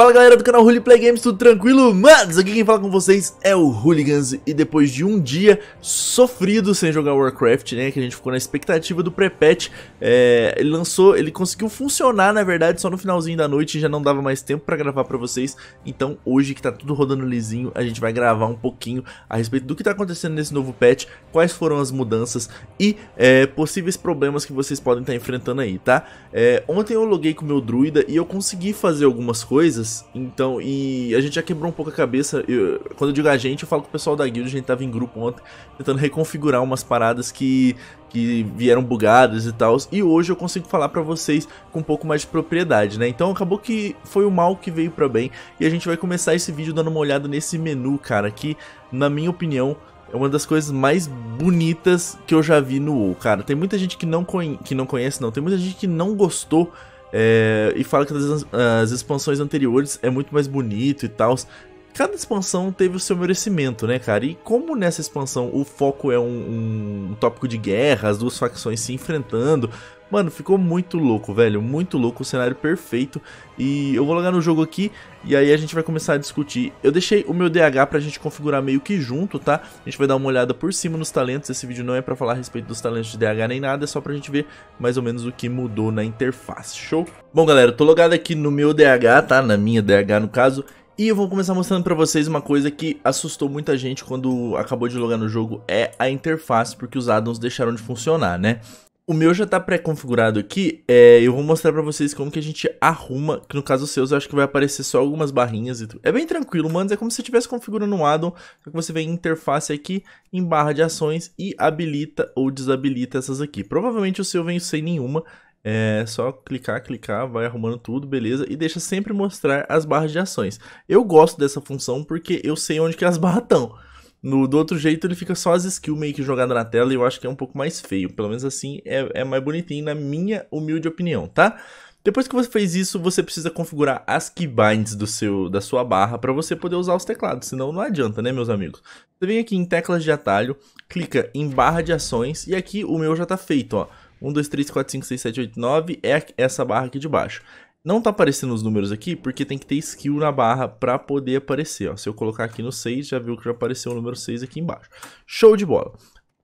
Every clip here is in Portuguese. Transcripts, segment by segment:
Fala galera do canal Play Games, tudo tranquilo? Mas aqui quem fala com vocês é o Hooligans e depois de um dia sofrido sem jogar Warcraft, né, que a gente ficou na expectativa do pré-patch, é, ele lançou, ele conseguiu funcionar na verdade só no finalzinho da noite e já não dava mais tempo pra gravar pra vocês, então hoje que tá tudo rodando lisinho, a gente vai gravar um pouquinho a respeito do que tá acontecendo nesse novo patch, quais foram as mudanças e é, possíveis problemas que vocês podem estar tá enfrentando aí, tá? É, ontem eu loguei com o meu druida e eu consegui fazer algumas coisas então, e a gente já quebrou um pouco a cabeça. Eu, quando eu digo a gente, eu falo com o pessoal da guild, a gente tava em grupo ontem, tentando reconfigurar umas paradas que, que vieram bugadas e tal. E hoje eu consigo falar para vocês com um pouco mais de propriedade, né? Então acabou que foi o mal que veio para bem. E a gente vai começar esse vídeo dando uma olhada nesse menu, cara, que, na minha opinião, é uma das coisas mais bonitas que eu já vi no WoW, cara. Tem muita gente que não, que não conhece, não. Tem muita gente que não gostou é, e fala que as, as, expansões anteriores é muito mais bonito e tal cada expansão teve o seu merecimento, né, cara? E como nessa expansão o foco é um, um tópico de guerra, as duas facções se enfrentando, Mano, ficou muito louco, velho. Muito louco, o cenário perfeito. E eu vou logar no jogo aqui e aí a gente vai começar a discutir. Eu deixei o meu DH pra gente configurar meio que junto, tá? A gente vai dar uma olhada por cima nos talentos. Esse vídeo não é pra falar a respeito dos talentos de DH nem nada, é só pra gente ver mais ou menos o que mudou na interface. Show? Bom, galera, eu tô logado aqui no meu DH, tá? Na minha DH, no caso. E eu vou começar mostrando pra vocês uma coisa que assustou muita gente quando acabou de logar no jogo, é a interface, porque os addons deixaram de funcionar, né? O meu já tá pré-configurado aqui, é, eu vou mostrar pra vocês como que a gente arruma, que no caso seus eu acho que vai aparecer só algumas barrinhas e tudo. É bem tranquilo, mano, é como se você estivesse configurando um addon, só que você vem em interface aqui, em barra de ações e habilita ou desabilita essas aqui. Provavelmente o seu vem sem nenhuma, é só clicar, clicar, vai arrumando tudo, beleza? E deixa sempre mostrar as barras de ações. Eu gosto dessa função porque eu sei onde que as barras estão. No, do outro jeito, ele fica só as skills meio que jogada na tela e eu acho que é um pouco mais feio. Pelo menos assim é, é mais bonitinho, na minha humilde opinião, tá? Depois que você fez isso, você precisa configurar as keybinds do seu, da sua barra para você poder usar os teclados, senão não adianta, né, meus amigos? Você vem aqui em teclas de atalho, clica em barra de ações e aqui o meu já está feito, ó. 1, 2, 3, 4, 5, 6, 7, 8, 9 é essa barra aqui de baixo. Não tá aparecendo os números aqui porque tem que ter skill na barra para poder aparecer. Ó. Se eu colocar aqui no 6, já viu que já apareceu o número 6 aqui embaixo. Show de bola!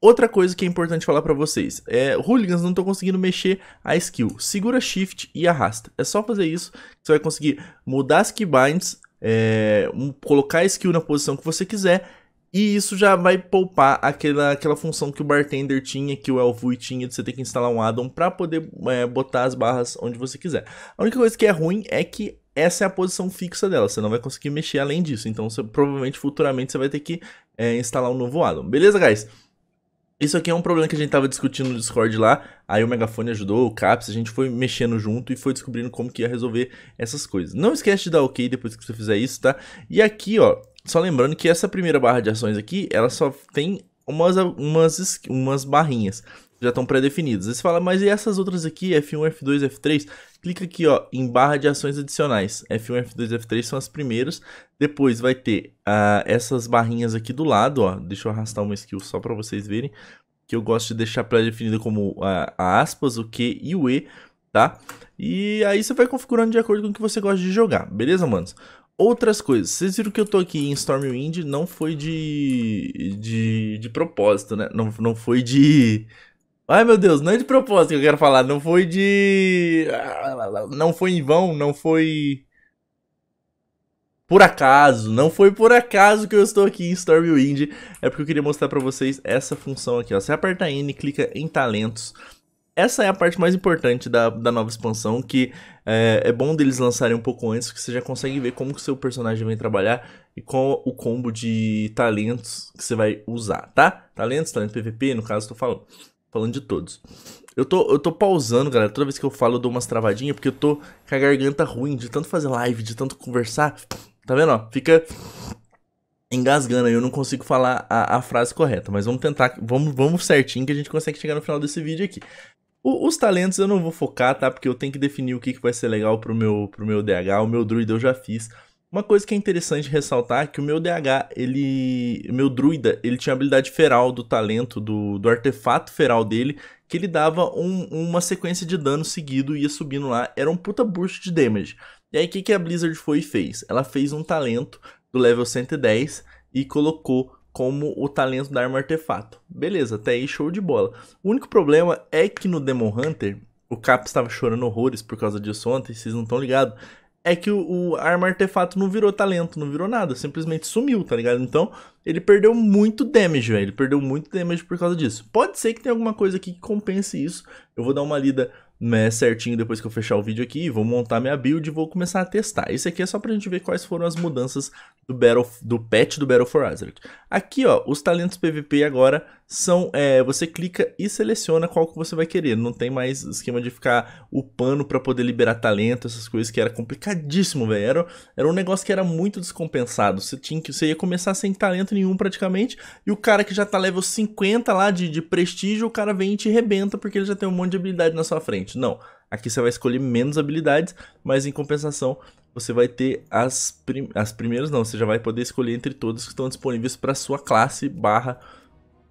Outra coisa que é importante falar para vocês, é, hooligans não estão conseguindo mexer a skill. Segura shift e arrasta. É só fazer isso você vai conseguir mudar as keybinds, é, um, colocar a skill na posição que você quiser e isso já vai poupar aquela, aquela função que o bartender tinha, que o Elvui tinha, de você ter que instalar um addon para poder é, botar as barras onde você quiser. A única coisa que é ruim é que essa é a posição fixa dela, você não vai conseguir mexer além disso. Então, você, provavelmente, futuramente, você vai ter que é, instalar um novo addon. Beleza, guys? Isso aqui é um problema que a gente tava discutindo no Discord lá, aí o Megafone ajudou, o Caps, a gente foi mexendo junto e foi descobrindo como que ia resolver essas coisas. Não esquece de dar ok depois que você fizer isso, tá? E aqui, ó, só lembrando que essa primeira barra de ações aqui, ela só tem umas, umas, umas barrinhas já estão pré-definidas. Você fala, mas e essas outras aqui, F1, F2, F3? Clica aqui ó, em barra de ações adicionais. F1, F2, F3 são as primeiras. Depois vai ter uh, essas barrinhas aqui do lado. Ó. Deixa eu arrastar uma skill só para vocês verem. Que eu gosto de deixar pré-definida como uh, a aspas, o Q e o E, tá? E aí você vai configurando de acordo com o que você gosta de jogar, beleza, manos? outras coisas. Vocês viram que eu tô aqui em Stormwind não foi de, de, de propósito, né? Não, não foi de... Ai meu Deus, não é de propósito que eu quero falar, não foi de... Não foi em vão, não foi... Por acaso, não foi por acaso que eu estou aqui em Stormwind, é porque eu queria mostrar para vocês essa função aqui, ó. Você aperta N, clica em talentos, essa é a parte mais importante da, da nova expansão, que é, é bom deles lançarem um pouco antes, que você já consegue ver como que o seu personagem vem trabalhar e qual o combo de talentos que você vai usar, tá? Talentos, talento PVP, no caso, tô falando. Falando de todos. Eu tô, eu tô pausando, galera. Toda vez que eu falo, eu dou umas travadinhas, porque eu tô com a garganta ruim de tanto fazer live, de tanto conversar. Tá vendo, ó? Fica engasgando, eu não consigo falar a, a, frase correta, mas vamos tentar, vamos, vamos certinho que a gente consegue chegar no final desse vídeo aqui. O, os talentos eu não vou focar, tá? Porque eu tenho que definir o que, que vai ser legal pro meu, pro meu DH. O meu druida eu já fiz. Uma coisa que é interessante ressaltar é que o meu DH, ele. Meu druida, ele tinha a habilidade feral do talento, do, do artefato feral dele, que ele dava um, uma sequência de dano seguido e ia subindo lá. Era um puta burst de damage. E aí o que, que a Blizzard foi e fez? Ela fez um talento do level 110 e colocou como o talento da arma artefato. Beleza, até aí show de bola. O único problema é que no Demon Hunter, o Cap estava chorando horrores por causa disso ontem, vocês não estão ligados. É que o, o arma artefato não virou talento, não virou nada, simplesmente sumiu, tá ligado? Então, ele perdeu muito damage, velho. Ele perdeu muito damage por causa disso. Pode ser que tenha alguma coisa aqui que compense isso. Eu vou dar uma lida né, certinho depois que eu fechar o vídeo aqui, vou montar minha build e vou começar a testar. Isso aqui é só pra gente ver quais foram as mudanças do, Battle, do patch do Battle for Azeroth. Aqui, ó, os talentos PVP agora são é, você clica e seleciona qual que você vai querer. Não tem mais esquema de ficar upando para poder liberar talento, essas coisas que era complicadíssimo, velho. Era, era um negócio que era muito descompensado. Você tinha que você ia começar sem talento nenhum praticamente, e o cara que já tá level 50 lá de, de prestígio, o cara vem e te rebenta porque ele já tem um monte de habilidade na sua frente. Não, Aqui você vai escolher menos habilidades, mas em compensação você vai ter as, prim as primeiras, não, você já vai poder escolher entre todas que estão disponíveis para sua classe barra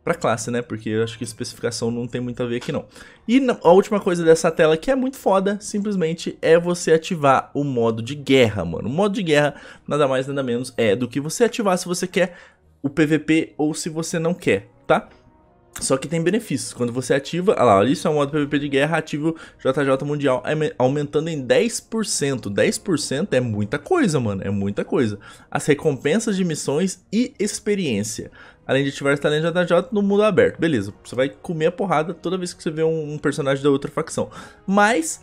para classe, né? Porque eu acho que especificação não tem muito a ver aqui não. E a última coisa dessa tela que é muito foda, simplesmente é você ativar o modo de guerra, mano. O modo de guerra nada mais nada menos é do que você ativar se você quer o PVP ou se você não quer, tá? Só que tem benefícios. Quando você ativa, ah olha lá, isso é um modo PVP de guerra, ativo JJ Mundial é aumentando em 10%. 10% é muita coisa, mano, é muita coisa. As recompensas de missões e experiência. Além de ativar talento JJ no mundo aberto. Beleza, você vai comer a porrada toda vez que você vê um, personagem da outra facção. Mas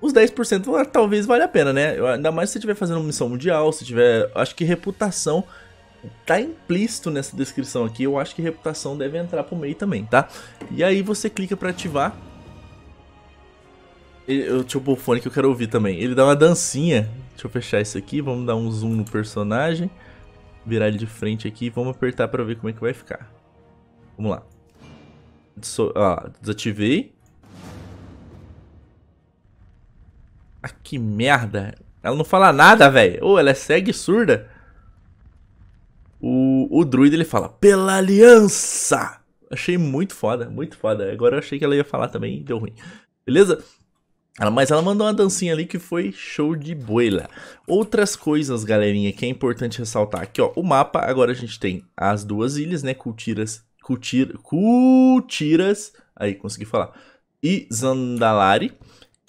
os 10% ah, talvez valha a pena, né? Ainda mais se você estiver fazendo missão mundial, se tiver, acho que reputação tá implícito nessa descrição aqui, eu acho que reputação deve entrar pro meio também, tá? E aí você clica para ativar. deixa eu tinha tipo, o fone que eu quero ouvir também. Ele dá uma dancinha. Deixa eu fechar isso aqui, vamos dar um zoom no personagem. Virar ele de frente aqui e vamos apertar para ver como é que vai ficar. Vamos lá. So, desativei. Ah, que merda. Ela não fala nada, velho. ou oh, ela é cega e surda o druida ele fala: pela aliança! Achei muito foda, muito foda. Agora eu achei que ela ia falar também e deu ruim. Beleza? mas ela mandou uma dancinha ali que foi show de boila. Outras coisas, galerinha, que é importante ressaltar aqui, ó. O mapa, agora a gente tem as duas ilhas, né? Cultiras. Cultir, cultiras. Aí, consegui falar. E Zandalari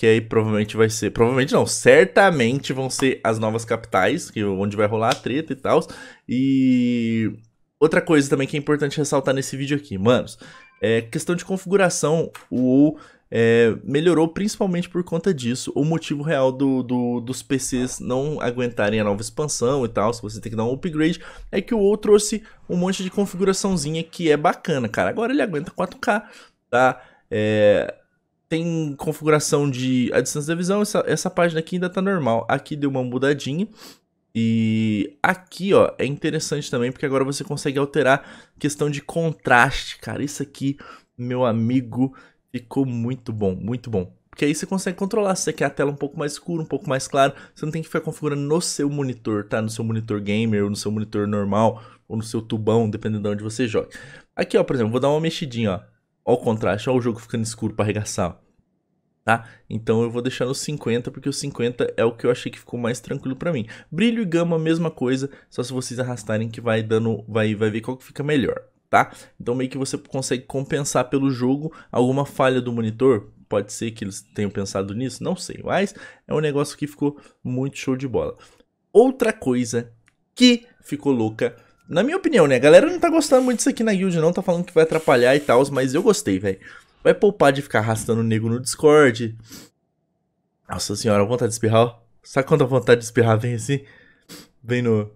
que aí provavelmente vai ser, provavelmente não, certamente vão ser as novas capitais, que é onde vai rolar a treta e tal. E outra coisa também que é importante ressaltar nesse vídeo aqui, manos, é questão de configuração, o é, melhorou principalmente por conta disso. O motivo real do, do, dos PCs não aguentarem a nova expansão e tal, se você tem que dar um upgrade, é que o WoW trouxe um monte de configuraçãozinha que é bacana, cara. Agora ele aguenta 4K, tá? É, tem configuração de a distância da visão, essa, essa página aqui ainda tá normal. Aqui deu uma mudadinha. E aqui, ó, é interessante também porque agora você consegue alterar questão de contraste, cara. Isso aqui, meu amigo, ficou muito bom, muito bom. Porque aí você consegue controlar se você quer a tela um pouco mais escura, um pouco mais clara. Você não tem que ficar configurando no seu monitor, tá? No seu monitor gamer, ou no seu monitor normal, ou no seu tubão, dependendo de onde você joga. Aqui, ó, por exemplo, vou dar uma mexidinha, ó. Olha o contraste, olha o jogo ficando escuro para arregaçar. Tá? Então eu vou deixar no 50, porque o 50 é o que eu achei que ficou mais tranquilo para mim. Brilho e gama, mesma coisa, só se vocês arrastarem que vai dando, vai, vai ver qual que fica melhor, tá? Então meio que você consegue compensar pelo jogo alguma falha do monitor, pode ser que eles tenham pensado nisso, não sei, mas é um negócio que ficou muito show de bola. Outra coisa que ficou louca na minha opinião, né? A galera não tá gostando muito disso aqui na guild, não. Tá falando que vai atrapalhar e tal, mas eu gostei, velho. Vai poupar de ficar arrastando o nego no Discord. Nossa senhora, vontade de espirrar. Sabe quando a vontade de espirrar vem assim? Vem no.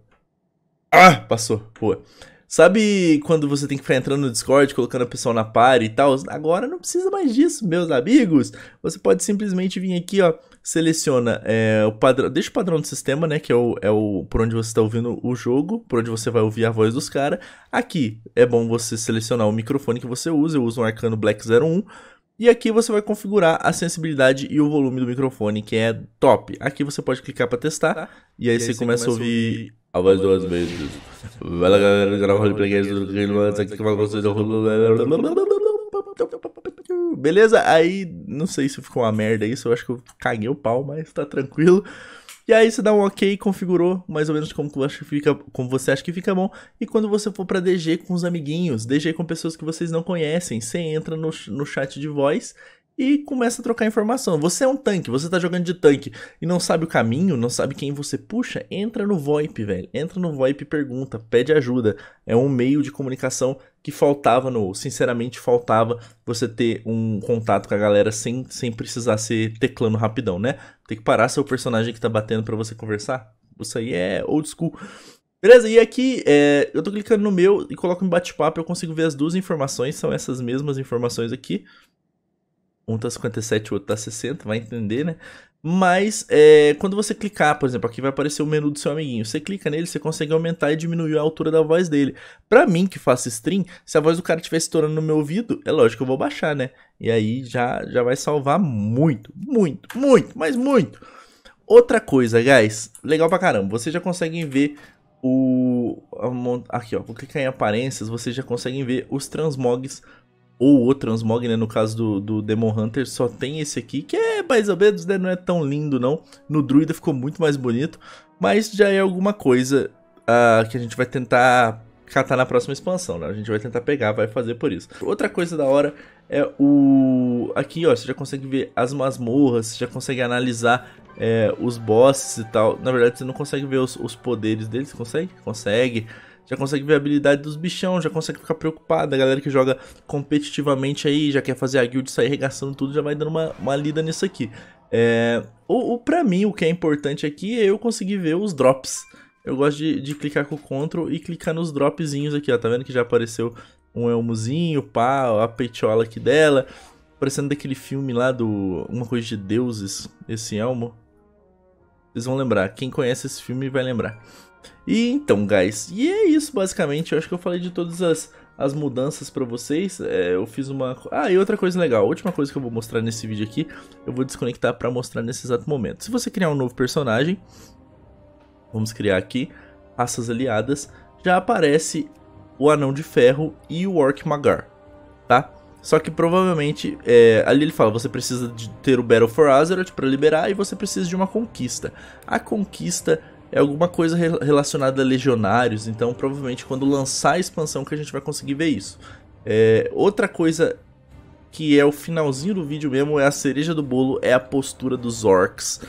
Ah! Passou. Boa. Sabe quando você tem que ficar entrando no Discord, colocando a pessoa na par e tal? Agora não precisa mais disso, meus amigos. Você pode simplesmente vir aqui, ó, seleciona é, o padrão, deixa o padrão do sistema, né, que é o, é o por onde você está ouvindo o jogo, por onde você vai ouvir a voz dos caras. Aqui é bom você selecionar o microfone que você usa, eu uso um Arcano Black 01. E aqui você vai configurar a sensibilidade e o volume do microfone, que é top. Aqui você pode clicar para testar, e aí, e você, começa, começa a ouvir... ouvir a voz duas vezes. Vela galera, não Roleplay Games, tudo bem? Mano, aqui com vocês. Beleza? Aí, não sei se ficou uma merda isso, eu acho que eu caguei o pau, mas tá tranquilo. E aí você dá um ok, configurou mais ou menos como, acha que fica, como você acha que fica bom. E quando você for para DG com os amiguinhos, DG com pessoas que vocês não conhecem, você entra no, no chat de voz e começa a trocar informação. Você é um tanque, você tá jogando de tanque e não sabe o caminho, não sabe quem você puxa, entra no VoIP, velho. Entra no VoIP, pergunta, pede ajuda. É um meio de comunicação que faltava no, sinceramente faltava você ter um contato com a galera sem, sem precisar ser teclando rapidão, né? Tem que parar seu personagem que tá batendo para você conversar. Isso aí é old school. Beleza, e aqui é, eu tô clicando no meu e coloco em bate-papo, eu consigo ver as duas informações, são essas mesmas informações aqui um tá 57, o outro tá 60, vai entender, né? Mas é, quando você clicar, por exemplo, aqui vai aparecer o menu do seu amiguinho. Você clica nele, você consegue aumentar e diminuir a altura da voz dele. Pra mim, que faço stream, se a voz do cara estiver estourando no meu ouvido, é lógico que eu vou baixar, né? E aí já, já vai salvar muito, muito, muito, mas muito. Outra coisa, guys, legal pra caramba. Vocês já conseguem ver o... Aqui, ó, vou clicar em aparências, vocês já conseguem ver os transmogs ou o Transmog, né? No caso do, do Demon Hunter, só tem esse aqui, que é mais ou menos, né? Não é tão lindo, não. No Druida ficou muito mais bonito, mas já é alguma coisa uh, que a gente vai tentar catar na próxima expansão, né? A gente vai tentar pegar, vai fazer por isso. Outra coisa da hora é o... Aqui, ó, você já consegue ver as masmorras, você já consegue analisar é, os bosses e tal. Na verdade, você não consegue ver os, os poderes deles, consegue? Consegue já consegue ver a habilidade dos bichão, já consegue ficar preocupado. A galera que joga competitivamente aí, já quer fazer a guild sair regaçando tudo, já vai dando uma, uma lida nisso aqui. É, o, o para mim, o que é importante aqui é eu conseguir ver os drops. Eu gosto de, de clicar com o Ctrl e clicar nos dropzinhos aqui, ó. Tá vendo que já apareceu um elmozinho, pá, a peitiola aqui dela. Parecendo daquele filme lá do... Uma coisa de deuses, esse elmo. Vocês vão lembrar. Quem conhece esse filme vai lembrar. E então, guys, e é isso basicamente. Eu acho que eu falei de todas as, as mudanças para vocês. É, eu fiz uma. Ah, e outra coisa legal. A última coisa que eu vou mostrar nesse vídeo aqui, eu vou desconectar para mostrar nesse exato momento. Se você criar um novo personagem, vamos criar aqui raças aliadas, já aparece o Anão de Ferro e o Orc Magar, tá? Só que provavelmente, é, ali ele fala, você precisa de ter o Battle for Azeroth para liberar e você precisa de uma conquista. A conquista é alguma coisa re relacionada a legionários, então provavelmente quando lançar a expansão que a gente vai conseguir ver isso. É, outra coisa que é o finalzinho do vídeo mesmo, é a cereja do bolo, é a postura dos orcs.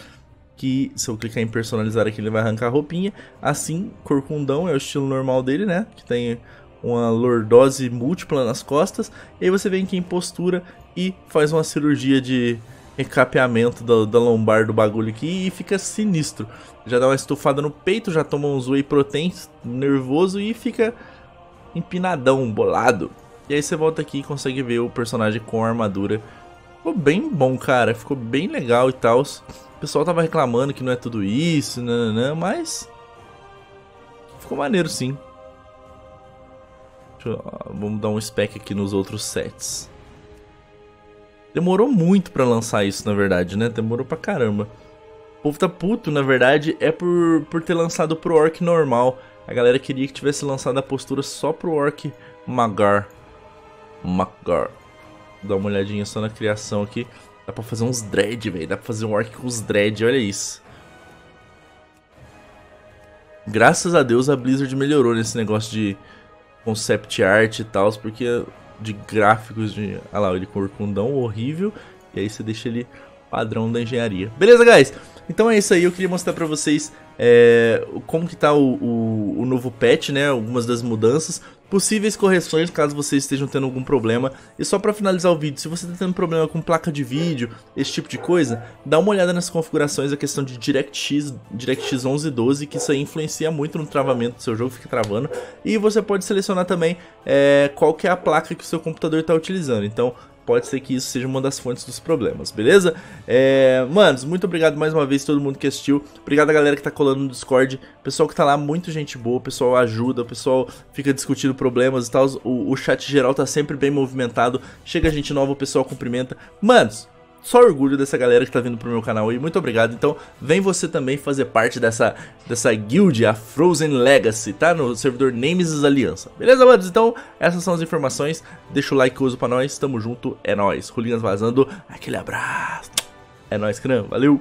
Que se eu clicar em personalizar aqui, ele vai arrancar a roupinha. Assim, corcundão é o estilo normal dele, né? Que tem uma lordose múltipla nas costas. E aí você vem aqui em postura e faz uma cirurgia de recapeamento da, da lombar do bagulho aqui e fica sinistro. Já dá uma estufada no peito, já toma uns whey protein nervoso e fica empinadão, bolado. E aí você volta aqui e consegue ver o personagem com a armadura. Ficou bem bom, cara. Ficou bem legal e tal. O pessoal tava reclamando que não é tudo isso, nananã, né, né, né, mas. Ficou maneiro sim. Eu... Vamos dar um spec aqui nos outros sets. Demorou muito para lançar isso, na verdade, né? Demorou pra caramba. O povo tá puto, na verdade, é por, por ter lançado pro Orc normal. A galera queria que tivesse lançado a postura só pro Orc Magar. Magar. Dá uma olhadinha só na criação aqui. Dá pra fazer uns dread, velho. Dá pra fazer um Orc com os dread, olha isso. Graças a Deus a Blizzard melhorou nesse negócio de concept art e tal, porque de gráficos de. Olha ah lá, ele com orcundão horrível. E aí você deixa ele padrão da engenharia. Beleza, guys? Então é isso aí, eu queria mostrar pra vocês é, como que tá o, o, o, novo patch, né? Algumas das mudanças possíveis correções caso vocês estejam tendo algum problema. E só para finalizar o vídeo, se você está tendo problema com placa de vídeo, esse tipo de coisa, dá uma olhada nas configurações, a questão de DirectX, DirectX 11 e 12, que isso aí influencia muito no travamento do seu jogo, fica travando. E você pode selecionar também é, qual que é a placa que o seu computador está utilizando. Então, pode ser que isso seja uma das fontes dos problemas, beleza? É, manos, muito obrigado mais uma vez todo mundo que assistiu. Obrigado a galera que tá colando no Discord. Pessoal que tá lá, muito gente boa, o pessoal ajuda, o pessoal fica discutindo problemas e tal. O, o chat geral tá sempre bem movimentado. Chega gente nova, o pessoal cumprimenta. Manos, só orgulho dessa galera que tá vindo pro meu canal aí, muito obrigado. Então, vem você também fazer parte dessa, dessa guild, a Frozen Legacy, tá? No servidor Nemesis Aliança. Beleza, mano? Então, essas são as informações. Deixa o like que eu uso pra nós, tamo junto, é nóis. Rulinhas vazando, aquele abraço. É nóis, Cram, valeu!